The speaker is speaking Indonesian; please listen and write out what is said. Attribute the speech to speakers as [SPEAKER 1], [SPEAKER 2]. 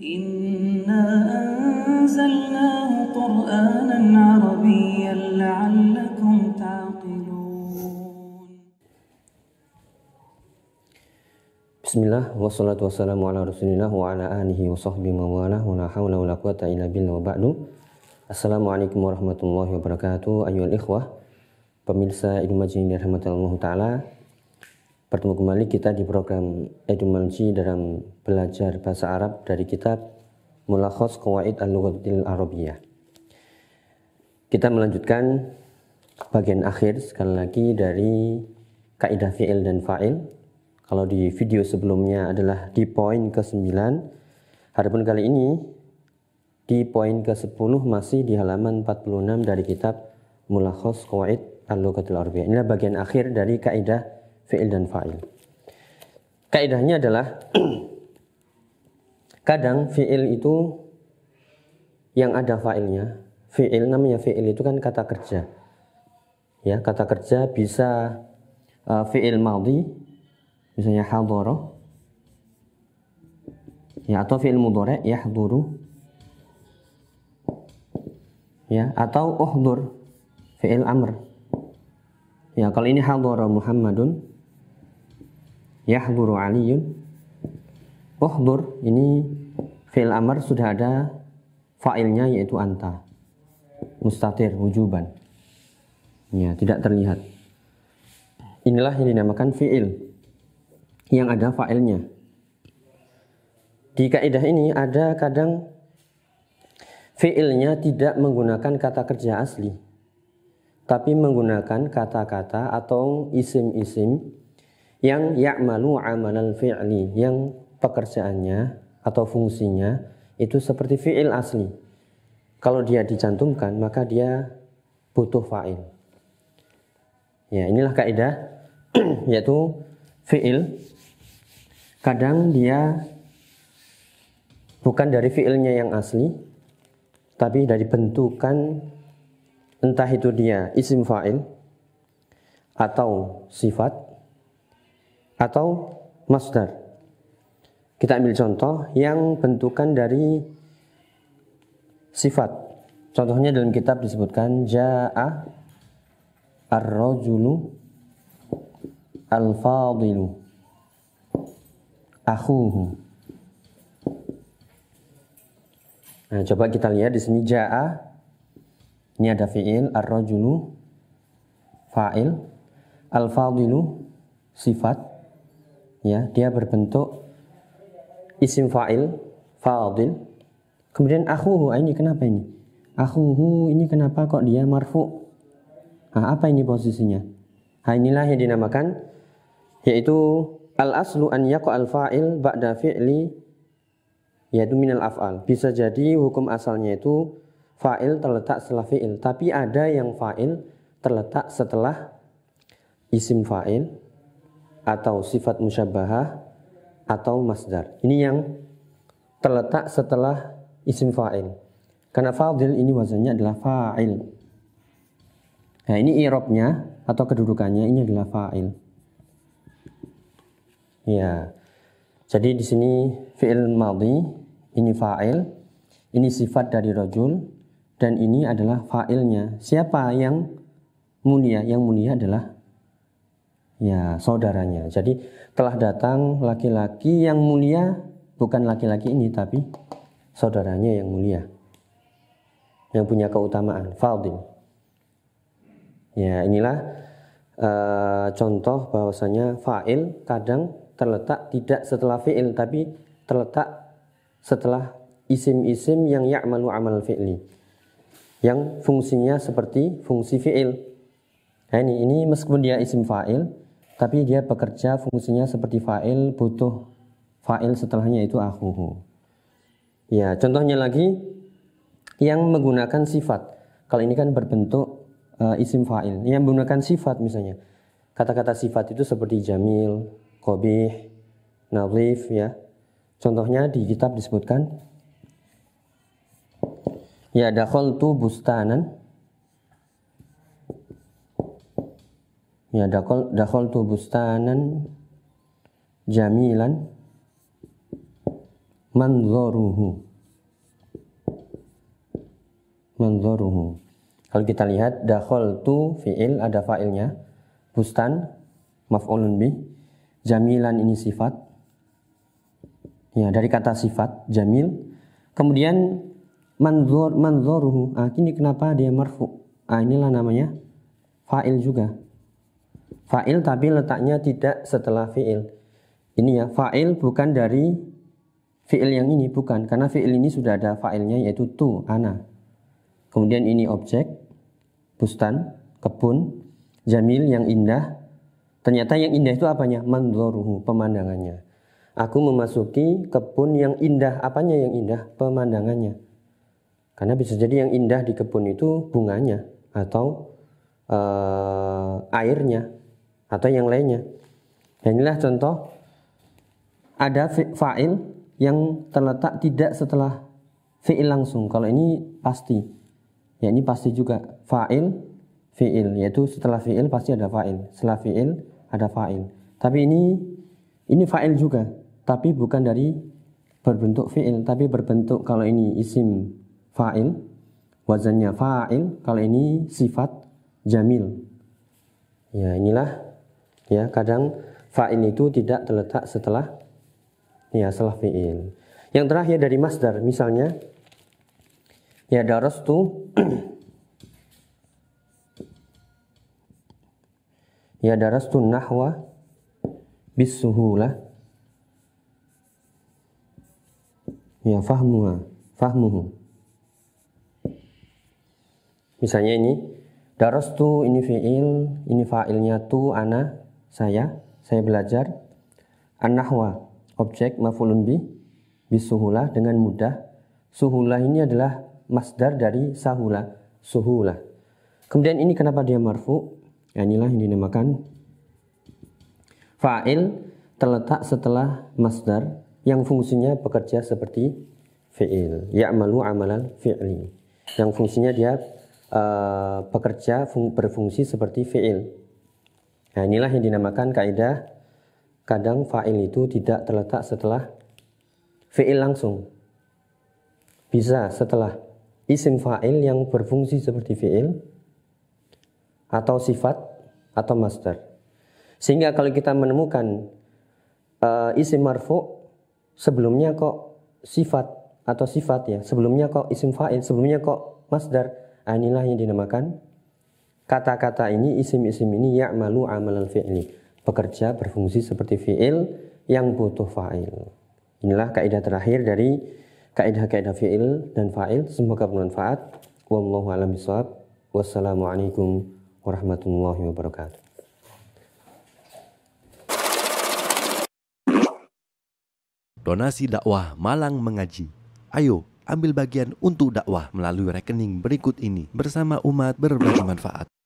[SPEAKER 1] إنا أنزلناه قرآنا عربيا لعلكم تعقلون بسم الله والصلاة والسلام على رسول الله وعلى آله وصحبه ومواله ولا حول ولا قوة إلا بالله وبعد ورحمة الله وبركاته أيها الإخوة Pemirsa Ilmu Majini Rahmatullah Ta'ala Bertemu kembali kita di program Edumulsi dalam belajar bahasa Arab dari kitab Mulakhos Kuwait Al-Lughatil Arabiyah. Kita melanjutkan bagian akhir sekali lagi dari kaidah fi'il dan fa'il. Kalau di video sebelumnya adalah di poin ke-9, hadapun kali ini di poin ke-10 masih di halaman 46 dari kitab Mulakhos Kuwait Al-Lughatil Arabiyah. Inilah bagian akhir dari kaidah fi'il dan fa'il. Kaidahnya adalah kadang fi'il itu yang ada fa'ilnya. Fi'il namanya fi'il itu kan kata kerja. Ya, kata kerja bisa uh, fi'il madhi misalnya hadara ya atau fi'il ya yahduru ya atau uhdur fi'il amr ya kalau ini hadara Muhammadun Yahburu aliyun. Uhbur oh, ini fi'il amar sudah ada fa'ilnya yaitu anta. Mustatir, wujuban. Ya, tidak terlihat. Inilah yang dinamakan fi'il yang ada fa'ilnya. Di kaidah ini ada kadang fi'ilnya tidak menggunakan kata kerja asli tapi menggunakan kata-kata atau isim-isim yang ya'malu amalan fi'li yang pekerjaannya atau fungsinya itu seperti fi'il asli. Kalau dia dicantumkan maka dia butuh fa'il. Ya, inilah kaidah yaitu fi'il kadang dia bukan dari fi'ilnya yang asli tapi dari bentukan entah itu dia isim fa'il atau sifat atau masdar. Kita ambil contoh yang bentukan dari sifat. Contohnya dalam kitab disebutkan jaa ar-rajulu al-fadilu akhuhu. Nah, coba kita lihat di sini jaa ini ada fiil ar-rajulu fa'il al-fadilu sifat ya dia berbentuk isim fa'il fa'adil. kemudian akhuhu ah, ini kenapa ini akhuhu ini kenapa kok dia marfu nah, apa ini posisinya nah, inilah yang dinamakan yaitu al aslu an yaqa al fa'il ba'da fi'li yaitu minal af'al bisa jadi hukum asalnya itu fa'il terletak setelah fi'il tapi ada yang fa'il terletak setelah isim fa'il atau sifat musyabahah atau masdar. Ini yang terletak setelah isim fa'il. Karena fadil ini wazannya adalah fa'il. Nah, ini irobnya atau kedudukannya ini adalah fa'il. Ya. Jadi di sini fi'il madhi ini fa'il, ini sifat dari rojul dan ini adalah fa'ilnya. Siapa yang mulia? Yang mulia adalah ya saudaranya. Jadi telah datang laki-laki yang mulia, bukan laki-laki ini tapi saudaranya yang mulia. Yang punya keutamaan, Faldin. Ya, inilah uh, contoh bahwasanya fa'il kadang terletak tidak setelah fi'il tapi terletak setelah isim-isim yang ya'malu amal fi'li yang fungsinya seperti fungsi fi'il. Nah, ini ini meskipun dia isim fa'il tapi dia bekerja fungsinya seperti fa'il butuh fa'il setelahnya itu aku. Ya, contohnya lagi yang menggunakan sifat. Kalau ini kan berbentuk uh, isim fa'il. Yang menggunakan sifat misalnya. Kata-kata sifat itu seperti jamil, qabih, nadhif ya. Contohnya di kitab disebutkan ya dakhaltu bustanan ya dakol dakol tu bustanan jamilan manzoruhu manzoruhu kalau kita lihat dakol tu fiil ada fa'ilnya bustan maf'ulun bi jamilan ini sifat ya dari kata sifat jamil kemudian manzor manzoruhu ah ini kenapa dia marfu ah inilah namanya fa'il juga Fa'il tapi letaknya tidak setelah fi'il. Ini ya, fa'il bukan dari fi'il yang ini, bukan. Karena fi'il ini sudah ada fa'ilnya yaitu tu, ana. Kemudian ini objek, bustan, kebun, jamil yang indah. Ternyata yang indah itu apanya? mandoruhu pemandangannya. Aku memasuki kebun yang indah. Apanya yang indah? Pemandangannya. Karena bisa jadi yang indah di kebun itu bunganya atau uh, airnya atau yang lainnya. Dan inilah contoh ada fa'il yang terletak tidak setelah fi'il langsung. Kalau ini pasti. Ya ini pasti juga fa'il fi'il yaitu setelah fi'il pasti ada fa'il. Setelah fi'il ada fa'il. Tapi ini ini fa'il juga, tapi bukan dari berbentuk fi'il tapi berbentuk kalau ini isim fa'il wazannya fa'il kalau ini sifat jamil. Ya inilah ya kadang fa'il itu tidak terletak setelah ya setelah fi'il yang terakhir dari masdar misalnya ya tuh ya tuh nahwa bisuhulah ya fahmuha fahmuhu misalnya ini tuh ini fi'il ini fa'ilnya tu ana saya, saya belajar an-nahwa, objek maf'ulun bi bisuhulah dengan mudah. Suhulah ini adalah masdar dari sahula, suhulah. Kemudian ini kenapa dia marfu? Ya inilah yang dinamakan fa'il terletak setelah masdar yang fungsinya bekerja seperti fi'il, ya'malu amalan fi'li. Yang fungsinya dia uh, bekerja fung, berfungsi seperti fi'il, Nah, inilah yang dinamakan kaidah kadang fa'il itu tidak terletak setelah fi'il langsung. Bisa setelah isim fa'il yang berfungsi seperti fi'il atau sifat atau master. Sehingga kalau kita menemukan uh, isim marfu sebelumnya kok sifat atau sifat ya, sebelumnya kok isim fa'il, sebelumnya kok masdar, nah, inilah yang dinamakan kata-kata ini isim-isim ini ya'malu amalan fi'li bekerja berfungsi seperti fi'il yang butuh fa'il inilah kaidah terakhir dari kaidah-kaidah fi'il dan fa'il semoga bermanfaat wallahu alam bisawab wassalamualaikum warahmatullahi wabarakatuh Donasi dakwah Malang mengaji. Ayo, ambil bagian untuk dakwah melalui rekening berikut ini bersama umat berbagi manfaat.